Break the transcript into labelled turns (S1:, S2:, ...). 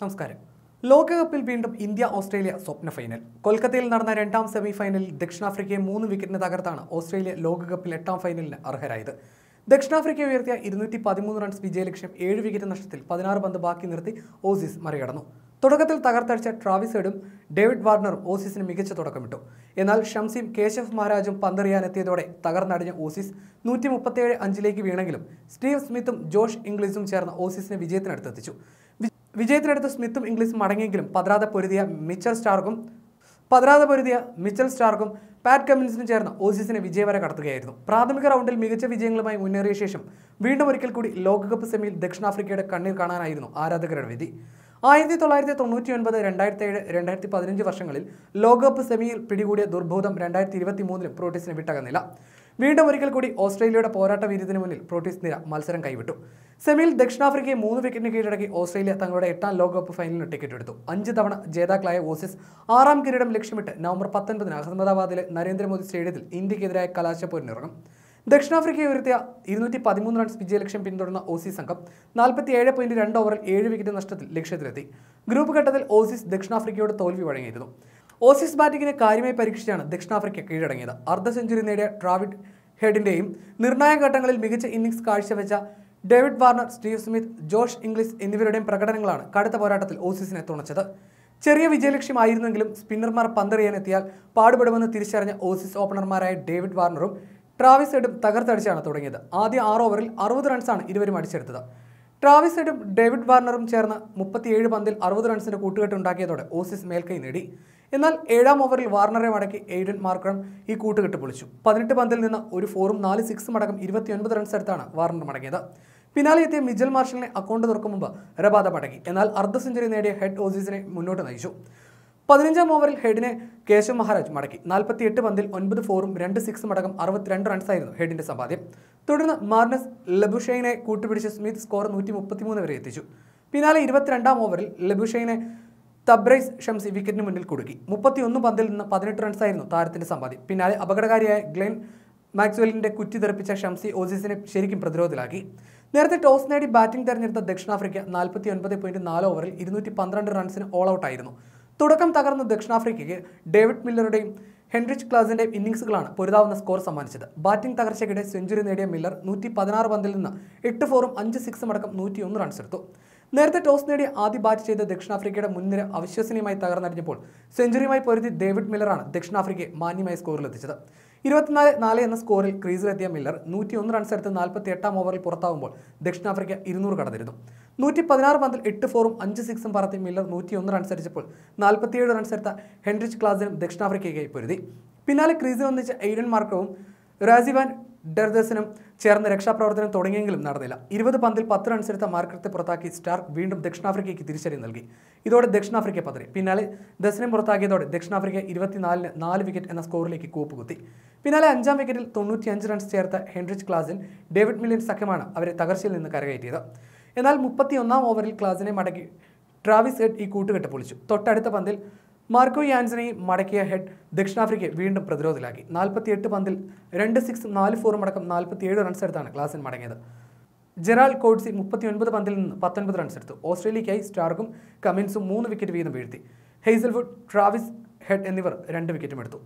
S1: നമസ്കാരം ലോകകപ്പിൽ വീണ്ടും ഇന്ത്യ ഓസ്ട്രേലിയ സ്വപ്ന ഫൈനൽ കൊൽക്കത്തയിൽ നടന്ന രണ്ടാം സെമി ഫൈനലിൽ ദക്ഷിണാഫ്രിക്കയെ മൂന്ന് വിക്കറ്റിന് തകർത്താണ് ഓസ്ട്രേലിയ ലോകകപ്പിൽ എട്ടാം ഫൈനലിന് അർഹരായത് ദക്ഷിണാഫ്രിക്ക ഉയർത്തിയ ഇരുന്നൂറ്റി പതിമൂന്ന് റൺസ് വിജയലക്ഷ്യം ഏഴ് വിക്കറ്റ് നഷ്ടത്തിൽ പതിനാറ് പന്ത് ബാക്കി നിർത്തി ഓസീസ് മറികടന്നു തുടക്കത്തിൽ തകർത്തടിച്ച ട്രാവിസ് ഹെഡും ഡേവിഡ് വാർണറും ഓസീസിന് മികച്ച തുടക്കമിട്ടു എന്നാൽ ഷംസിയും കേശവ് മഹാരാജും പന്തെറിയാനെത്തിയതോടെ തകർന്നടിഞ്ഞ ഓസീസ് നൂറ്റി മുപ്പത്തിയേഴ് അഞ്ചിലേക്ക് വീണെങ്കിലും സ്റ്റീവ് സ്മിത്തും ജോഷ് ഇംഗ്ലീഷും ചേർന്ന് ഓസീസിനെ വിജയത്തിനടുത്തെത്തിച്ചു വിജയത്തിനടുത്ത് സ്മിത്തും ഇംഗ്ലീഷും മടങ്ങിയെങ്കിലും പതരാതെ പൊരുതിയ മിച്ചൽ സ്റ്റാർക്കും പതരാതെ പൊരുതിയ മിച്ചൽ സ്റ്റാർക്കും പാറ്റ് കമ്മിൻസിനും ചേർന്ന് ഓസീസിനെ വിജയവരെ കടത്തുകയായിരുന്നു പ്രാഥമിക റൗണ്ടിൽ മികച്ച വിജയങ്ങളുമായി മുന്നേറിയ ശേഷം വീണ്ടും ഒരിക്കൽ കൂടി ലോകകപ്പ് സെമിയിൽ ദക്ഷിണാഫ്രിക്കയുടെ കണ്ണീർ കാണാനായിരുന്നു ആരാധകരുടെ വിധി ആയിരത്തി തൊള്ളായിരത്തി തൊണ്ണൂറ്റി ഒൻപത് രണ്ടായിരത്തി ഏഴ് രണ്ടായിരത്തി പതിനഞ്ച് വർഷങ്ങളിൽ ലോകകപ്പ് സെമിയിൽ പിടികൂടിയ ദുർബോധം രണ്ടായിരത്തി ഇരുപത്തി മൂന്നിലും പ്രോട്ടീസിന് വിട്ടകന്നില്ല വീണ്ടും ഒരിക്കൽ കൂടി ഓസ്ട്രേലിയയുടെ പോരാട്ട വീര്യത്തിന് മുന്നിൽ പ്രോട്ടീസ് നിര മത്സരം കൈവിട്ടു സെമിയിൽ ദക്ഷിണാഫ്രിക്കയെ മൂന്ന് വിക്കറ്റിന് കീഴടക്കി ഓസ്ട്രേലിയ തങ്ങളുടെ എട്ടാം ലോകകപ്പ് ഫൈനലിന് ടിക്കറ്റ് എടുത്തു അഞ്ച് തവണ ജേതാക്കളായ ഓസിസ് ആറാം കിരീടം ലക്ഷ്യമിട്ട് നവംബർ പത്തൊൻപതിന് അഹമ്മദാബാദിലെ നരേന്ദ്രമോദി സ്റ്റേഡിയത്തിൽ ഇന്ത്യക്കെതിരായ കലാശപ്പോരിനിറങ്ങും ദക്ഷിണാഫ്രിക്കയെ ഉയർത്തിയ ഇരുന്നൂറ്റി പതിമൂന്ന് റൺസ് വിജയലക്ഷ്യം പിന്തുടർന്ന ഓസീസ് സംഘം നാൽപ്പത്തിയേഴ് പോയിന്റ് രണ്ട് ഓവറിൽ ഏഴ് വിക്കറ്റ് നഷ്ടത്തിൽ ലക്ഷ്യത്തിലെത്തി ഗ്രൂപ്പ് ഘട്ടത്തിൽ ഓസീസ് ദക്ഷിണാഫ്രിക്കയോട് തോൽവി വഴങ്ങിയിരുന്നു ഓസീസ് ബാറ്റിങ്ങിനെ കാര്യമായി പരീക്ഷിച്ചാണ് ദക്ഷിണാഫ്രിക്ക കീഴടങ്ങിയത് അർദ്ധ സെഞ്ചുറി നേടിയ ട്രാവിഡ് ഹെഡിൻ്റെയും നിർണായക ഘട്ടങ്ങളിൽ മികച്ച ഇന്നിംഗ്സ് കാഴ്ചവെച്ച David Warner Steve Smith Josh Inglis എന്നിവരുടെയും പ്രകടനങ്ങളാണ് കടുത്ത പോരാട്ടത്തിൽ ഓസീസിനെ തുണച്ചത് ചെറിയ വിജയലക്ഷ്യമായിരുന്നെങ്കിലും സ്പിന്നർമാർ പന്തെറിയാനെത്തിയാൽ പാടുപെടുമെന്ന് തിരിച്ചറിഞ്ഞ ഓസീസ് ഓപ്പണർമാരായ ഡേവിഡ് വാർണറും ട്രാവിസ് എഡും തകർത്തടിച്ചാണ് തുടങ്ങിയത് ആദ്യ ആറ് ഓവറിൽ അറുപത് റൺസാണ് ഇരുവരും അടിച്ചെടുത്തത് ട്രാവിസ് ഹെഡും ഡേവിഡ് വാർണറും ചേർന്ന് മുപ്പത്തിയേഴ് പന്തിൽ അറുപത് റൺസിന്റെ ഉണ്ടാക്കിയതോടെ ഓസിസ് മേൽക്കൈ നേടി എന്നാൽ ഏഴാം ഓവറിൽ വാർണറെ മടക്കി എയ്ഡൻ മാർക്കറം ഈ കൂട്ടുകെട്ട് പൊളിച്ചു പതിനെട്ട് പന്തിൽ നിന്ന് ഒരു ഫോറും നാല് സിക്സും അടക്കം ഇരുപത്തിയൊൻപത് റൺസ് എടുത്താണ് വാർണർ മടങ്ങിയത് പിന്നാലെ എത്തിയ മിജൽ മാർഷലിനെ അക്കൗണ്ട് തുറക്കും മുമ്പ് രബാധ മടങ്ങി എന്നാൽ അർദ്ധ സെഞ്ചുറി നേടിയ ഹെഡ് ഓസീസിനെ മുന്നോട്ട് നയിച്ചു പതിനഞ്ചാം ഓവറിൽ ഹെഡിനെ കേശവ് മഹാരാജ് മടക്കി നാൽപ്പത്തിയെട്ട് പന്തിൽ ഒൻപത് ഫോറും രണ്ട് സിക്സും അടക്കം അറുപത്തിരണ്ട് റൺസായിരുന്നു ഹെഡിന്റെ സമ്പാദ്യം തുടർന്ന് മാർണസ് ലബുഷൈനെ കൂട്ടുപിടിച്ച് സ്മിത്ത് സ്കോർ നൂറ്റി മുപ്പത്തിമൂന്ന് വരെ എത്തിച്ചു പിന്നാലെ ഇരുപത്തിരണ്ടാം ഓവറിൽ ലബുഷൈനെ തബ്രൈസ് ഷംസി വിക്കറ്റിന് മുന്നിൽ കൊടുക്കി മുപ്പത്തിയൊന്ന് പന്തിൽ നിന്ന് പതിനെട്ട് റൺസായിരുന്നു താരത്തിൻ്റെ സമ്പാദ്യം പിന്നാലെ അപകടകാരിയായ ഗ്ലെൻ മാക്സ്വെല്ലിൻ്റെ കുറ്റി തെറിപ്പിച്ച ഷംസി ഓസീസിനെ ശരിക്കും പ്രതിരോധത്തിലാക്കി നേരത്തെ ടോസ് നേടി ബാറ്റിംഗ് തെരഞ്ഞെടുത്ത ദക്ഷിണാഫ്രിക്ക നാൽപ്പത്തി ഒൻപത് പോയിന്റ് നാല് ഓവറിൽ ഇരുന്നൂറ്റി പന്ത്രണ്ട് റൺസിന് ഓൾ ഔട്ടായിരുന്നു തുടക്കം തകർന്ന ദക്ഷിണാഫ്രിക്കയ്ക്ക് ഡേവിഡ് മില്ലറുടെയും ഹെൻറിച്ച് ക്ലാസിന്റെ ഇന്നിംഗ്സുകളാണ് പൊരുതാവുന്ന സ്കോർ സമ്മാനിച്ചത് ബാറ്റിംഗ് തകർച്ചയ്ക്കിടെ സെഞ്ചുറി നേടിയ മില്ലർ നൂറ്റി പതിനാറ് പന്തിൽ നിന്ന് എട്ട് ഫോറും അഞ്ച് സിക്സും അടക്കം റൺസ് എടുത്തു നേരത്തെ ടോസ് നേടി ആദ്യ ബാറ്റ് ചെയ്ത ദക്ഷിണാഫ്രിക്കയുടെ മുൻനിര അവിശ്വസനീയമായി തകർന്നടിഞ്ഞപ്പോൾ സെഞ്ചുറിയുമായി പൊരുതി ഡേവിഡ് മില്ലറാണ് ദക്ഷിണാഫ്രിക്കയെ മാന്യമായ സ്കോറിലെത്തിച്ചത് ഇരുപത്തിനാല് നാല് എന്ന സ്കോറിൽ ക്രീസിലെത്തിയ മില്ലർ ഒന്ന് റൺസ് എടുത്ത് നാൽപ്പത്തി എട്ടാം ഓവറിൽ പുറത്താവുമ്പോൾ ദക്ഷിണാഫ്രിക്ക ഇരുന്നൂറ് കടന്നിരുന്നു നൂറ്റി പതിനാറ് പന്തിൽ എട്ട് ഫോറും അഞ്ച് സിക്സും പറത്തി മില്ലർ നൂറ്റിയൊന്ന് റൺസ് അടിച്ചപ്പോൾ നാൽപ്പത്തിയേഴ് റൺസ് എടുത്ത ഹെൻറിച്ച് ക്ലാസിനും ദക്ഷിണാഫ്രിക്കയ്ക്കായി പൊരുതി പിന്നാലെ ക്രീസിൽ ഒന്നിച്ച എയ്ഡൻ മാർക്കവും രാജീവാൻ ഡെർദസിനും ചേർന്ന് രക്ഷാപ്രവർത്തനം തുടങ്ങിയെങ്കിലും നടന്നില്ല ഇരുപത് പന്തിൽ പത്ത് റൺസ് എടുത്ത മാർക്കറ്റ് പുറത്താക്കി സ്റ്റാർക്ക് വീണ്ടും ദക്ഷിണാഫ്രിക്കയ്ക്ക് തിരിച്ചടി നൽകി ഇതോടെ ദക്ഷിണാഫ്രിക്ക പതറി പിന്നാലെ ദസിനെ പുറത്താക്കിയതോടെ ദക്ഷിണാഫ്രിക്ക ഇരുപത്തിനാലിന് നാല് വിക്കറ്റ് എന്ന സ്കോറിലേക്ക് കൂപ്പുകുത്തി പിന്നാലെ അഞ്ചാം വിക്കറ്റിൽ തൊണ്ണൂറ്റിയഞ്ച് റൺസ് ചേർത്ത ഹെൻറിച്ച് ക്ലാസിൻ ഡേവിഡ് മില്യൻ സഖ്യമാണ് അവരെ തകർച്ചയിൽ നിന്ന് കരകയറ്റിയത് എന്നാൽ മുപ്പത്തിയൊന്നാം ഓവറിൽ ക്ലാസിനെ മടക്കി ട്രാവിസ് ഹെഡ് ഈ കൂട്ടുകെട്ട് പൊളിച്ചു തൊട്ടടുത്ത പന്തിൽ മാർക്കോ യാൻസനെ മടക്കിയ ഹെഡ് ദക്ഷിണാഫ്രിക്കയെ വീണ്ടും പ്രതിരോധത്തിലാക്കി നാൽപ്പത്തിയെട്ട് പന്തിൽ രണ്ട് സിക്സ് നാല് ഫോറും അടക്കം നാൽപ്പത്തിയേഴ് റൺസ് എടുത്താണ് ക്ലാസിൽ മടങ്ങിയത് ജെറാൾ കോഡ്സി മുപ്പത്തിയൊൻപത് പന്തിൽ നിന്ന് പത്തൊൻപത് റൺസ് എടുത്തു ഓസ്ട്രേലിയയ്ക്കായി സ്റ്റാർക്കും കമിൻസും മൂന്ന് വിക്കറ്റ് വീതം വീഴ്ത്തി ഹെയ്സൽവുഡ് ട്രാവിസ് ഹെഡ് എന്നിവർ രണ്ട് വിക്കറ്റും എടുത്തു